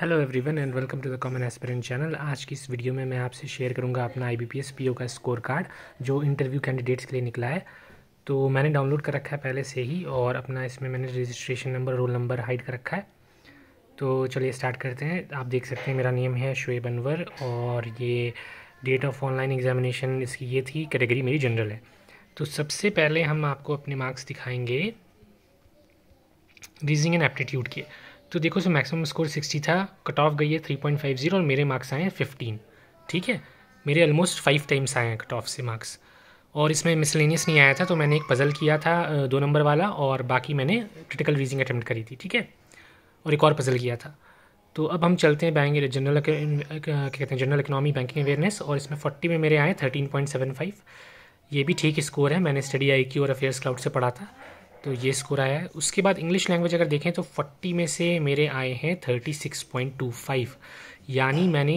hello everyone and welcome to the common aspirant channel आज की इस वीडियो में मैं आपसे शेयर करूंगा अपना आईबीपीएस पीओ का स्कोर कार्ड जो इंटरव्यू कैंडिडेट्स के लिए निकला है तो मैंने डाउनलोड कर रखा है पहले से ही और अपना इसमें मैंने registration number roll number hide कर रखा है तो चलिए स्टार्ट करते हैं आप देख सकते हैं मेरा नेम है शुएब अनवर और ये डेट ऑफ ऑनलाइन एग्जामिनेशन इसकी ये थी कैटेगरी मेरी जनरल है तो सबसे पहले हम आपको अपने मार्क्स दिखाएंगे रीजनिंग एंड एप्टीट्यूड के तो देखो सो मैक्सिमम स्कोर 60 था कट ऑफ गई है 3.50 और मेरे मार्क्स आए हैं 15 ठीक है मेरे ऑलमोस्ट फाइव टाइम्स आए हैं कट ऑफ से मार्क्स और इसमें मिसलेनियस नहीं आया था तो मैंने एक पज़ल किया था दो नंबर वाला और बाकी मैंने क्रिटिकल रीजिंग अटैम्प्ट करी थी ठीक है और एक और पज़ल किया था तो अब हम चलते हैं बैंक जनरल क्या कहते हैं जनरल इकनॉमी बैंकिंग अवेयरनेस और इसमें फोर्टी में मेरे आए थर्टीन पॉइंट सेवन फाइव ये भी ठीक स्कोर है मैंने स्टडी आई और अफेयर्स क्लाउड से पढ़ा था तो ये स्कोर आया है उसके बाद इंग्लिश लैंग्वेज अगर देखें तो फोर्टी में से मेरे आए हैं thirty six point two five यानी मैंने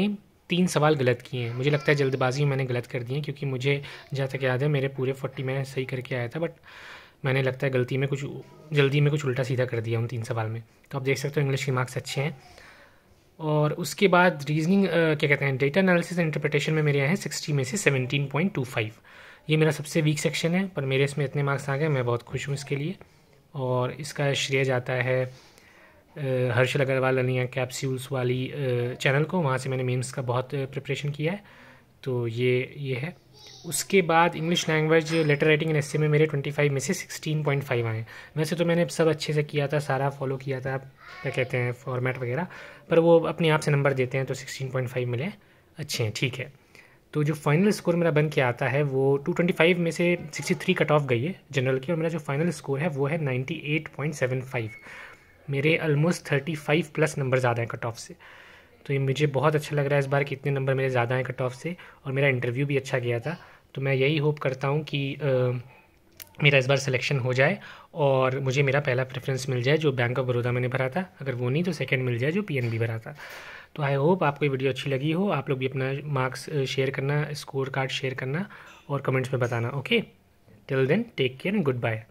तीन सवाल गलत किए हैं मुझे लगता है जल्दबाजी में मैंने गलत कर दिए हैं क्योंकि मुझे जहाँ तक याद है मेरे पूरे फोर्टी में सही करके आया था बट मैंने लगता है गलती में कुछ जल्दी में कुछ उल्टा सीधा कर दिया उन तीन सवाल में तो आप देख सकते हो इंग्लिश के मार्क्स अच्छे हैं और उसके बाद रीजनिंग क्या कहते हैं डेटा एनालिसिस एंड इंटरप्रिटेशन में मेरे आए हैं सिक्सटी में से सेवनटीन पॉइंट टू फाइव ये मेरा सबसे वीक सेक्शन है पर मेरे इसमें इतने मार्क्स आ गए मैं बहुत खुश हूँ इसके लिए और इसका श्रेय जाता है हर्षल अग्रवाल अनिया कैप्स्यूल्स वाली चैनल को वहाँ से मैंने मेम्स का बहुत प्रिपरेशन किया है तो ये ये है उसके बाद English language letter writing and essay में मेरे 25 में से 16.5 आए वैसे तो मैंने सब अच्छे से किया था सारा फॉलो किया था क्या कहते हैं फॉर्मेट वगैरह पर वो अपने आप से नंबर देते हैं तो 16.5 मिले अच्छे हैं ठीक है तो जो फाइनल स्कोर मेरा बन के आता है वो 225 में से 63 कट ऑफ गई है जनरल की और मेरा जो फाइनल स्कोर है वो है 98.75 मेरे ऑलमोस्ट 35 प्लस नंबर ज़्यादा हैं कट ऑफ से तो ये मुझे बहुत अच्छा लग रहा है इस बार कि इतने नंबर मेरे ज़्यादा हैं कट ऑफ से और मेरा इंटरव्यू भी अच्छा गया था तो मैं यही होप करता हूँ कि आ, मेरा इस बार सिलेक्शन हो जाए और मुझे मेरा पहला प्रेफरेंस मिल जाए जो बैंक ऑफ बड़ौदा मैंने भरा था अगर वो नहीं तो सेकेंड मिल जाए जो पी भरा था तो आई होप आपको ये वीडियो अच्छी लगी हो आप लोग भी अपना मार्क्स शेयर करना स्कोर कार्ड शेयर करना और कमेंट्स में बताना okay till then take care and good bye